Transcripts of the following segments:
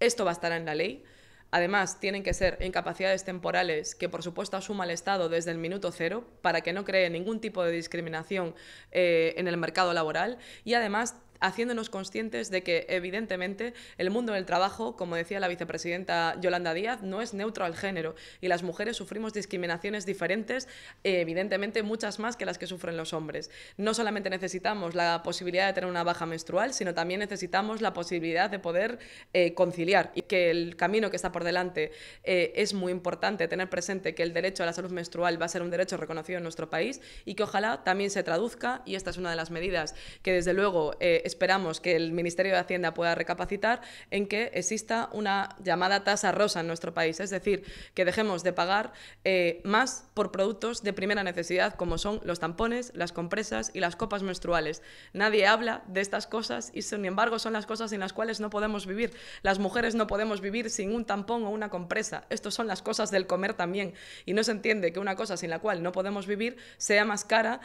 Esto bastará en la ley. Además, tienen que ser incapacidades temporales que, por supuesto, asuma el Estado desde el minuto cero para que no cree ningún tipo de discriminación eh, en el mercado laboral. Y además, haciéndonos conscientes de que, evidentemente, el mundo del trabajo, como decía la vicepresidenta Yolanda Díaz, no es neutro al género y las mujeres sufrimos discriminaciones diferentes, eh, evidentemente muchas más que las que sufren los hombres. No solamente necesitamos la posibilidad de tener una baja menstrual, sino también necesitamos la posibilidad de poder eh, conciliar y que el camino que está por delante eh, es muy importante tener presente que el derecho a la salud menstrual va a ser un derecho reconocido en nuestro país y que ojalá también se traduzca, y esta es una de las medidas que desde luego esperamos que el Ministerio de Hacienda pueda recapacitar en que exista una llamada tasa rosa en nuestro país, es decir, que dejemos de pagar eh, más por productos de primera necesidad como son los tampones, las compresas y las copas menstruales. Nadie habla de estas cosas y sin embargo son las cosas sin las cuales no podemos vivir. Las mujeres no podemos vivir sin un tampón o una compresa. Estas son las cosas del comer también y no se entiende que una cosa sin la cual no podemos vivir sea más cara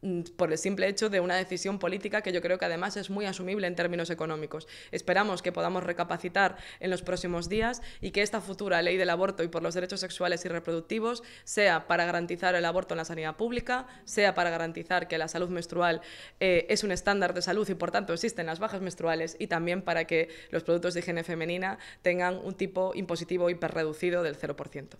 Mm, por el simple hecho de una decisión política que yo creo que además es muy asumible en términos económicos. Esperamos que podamos recapacitar en los próximos días y que esta futura ley del aborto y por los derechos sexuales y reproductivos sea para garantizar el aborto en la sanidad pública, sea para garantizar que la salud menstrual eh, es un estándar de salud y por tanto existen las bajas menstruales y también para que los productos de higiene femenina tengan un tipo impositivo hiperreducido del 0%.